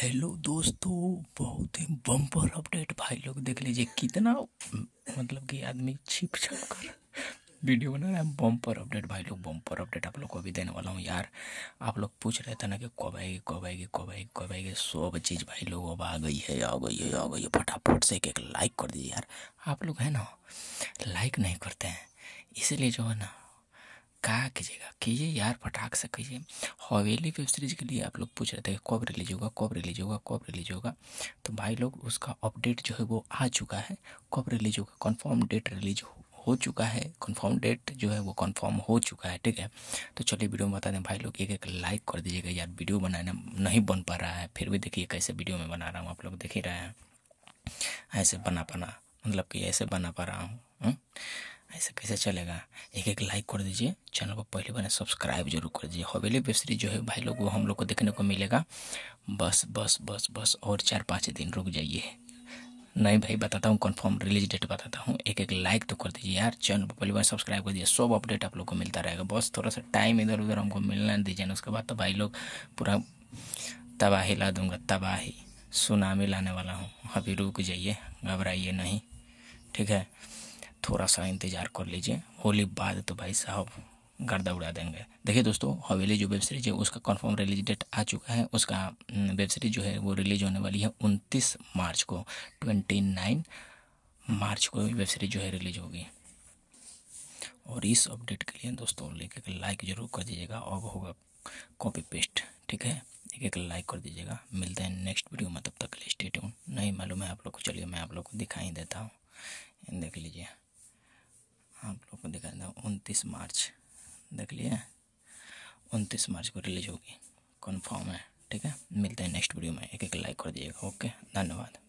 Hello दोस्तों बहुत ही bumper update भाई लोग देख लीजिए कितना मतलब कि आदमी छिप छप कर वीडियो बना रहा है बम्पर अपडेट भाई लोग बम्पर अपडेट आप लोग को भी देने वाला हूँ यार आप लोग पूछ रहे थे ना कि कब आएगी कब आएगी कब आएगी कब आएगी सब चीज़ भाई लोग अब आ गई है आ गई है आ गई है फटाफट से एक लाइक कर दीजिए यार आप लोग है ना लाइक नहीं करते हैं इसलिए जो है ना कहा कीजिएगा कीजिए यार फटाक से कीजिए हवेली वेब सीरीज के लिए आप लोग पूछ रहे थे कब रिलीज होगा कब रिलीज होगा कब रिलीज होगा तो भाई लोग उसका अपडेट जो है वो आ चुका है कब रिलीज होगा कन्फर्म डेट रिलीज हो हो चुका है कंफर्म डेट जो है वो कंफर्म हो चुका है ठीक है तो चलिए वीडियो में बता दें भाई लोग एक एक लाइक कर दीजिएगा यार वीडियो बनाना नहीं बन पा रहा है फिर भी देखिए कैसे वीडियो में बना रहा हूँ आप लोग देख ही रहे हैं ऐसे बना पाना मतलब कि ऐसे बना पा रहा हूँ हम्म? ऐसा कैसे चलेगा एक एक लाइक कर दीजिए चैनल को पहली बार सब्सक्राइब जरूर कर दीजिए हवेली वेब सीरीज जो है भाई लोग वो हम लोग को देखने को मिलेगा बस बस बस बस और चार पाँच दिन रुक जाइए नहीं भाई बताता हूँ कंफर्म रिलीज डेट बताता हूँ एक एक लाइक तो कर दीजिए यार चैनल को पहली बार सब्सक्राइब कर दीजिए सब अपडेट आप लोग को मिलता रहेगा बस थोड़ा सा टाइम इधर उधर हमको मिलना दीजिए ना उसके बाद तो भाई लोग पूरा तबाही ला दूँगा तबाही सुनामी लाने वाला हूँ अभी रुक जाइए घबराइए नहीं ठीक है थोड़ा सा इंतज़ार कर लीजिए होली बाद तो भाई साहब गर्दा उड़ा देंगे देखिए दोस्तों हवेली जो वेब सीरीज है उसका कंफर्म रिलीज डेट आ चुका है उसका हम्म, वेब सीरीज जो है वो रिलीज होने वाली है उनतीस मार्च को ट्वेंटी नाइन मार्च को वेब सीरीज जो है रिलीज होगी और इस अपडेट के लिए दोस्तों एक एक लाइक जरूर कर दीजिएगा और होगा कॉपी पेस्ट ठीक है एक एक लाइक कर दीजिएगा मिलते हैं नेक्स्ट वीडियो में तब तक के लिए स्टेट नहीं मालूम है आप लोग को चलिए मैं आप लोग को दिखाई देता हूँ देख लीजिए उनतीस मार्च देख लिए उनतीस मार्च को रिलीज होगी कन्फर्म है ठीक है मिलते हैं नेक्स्ट वीडियो में एक एक लाइक कर दिएगा ओके धन्यवाद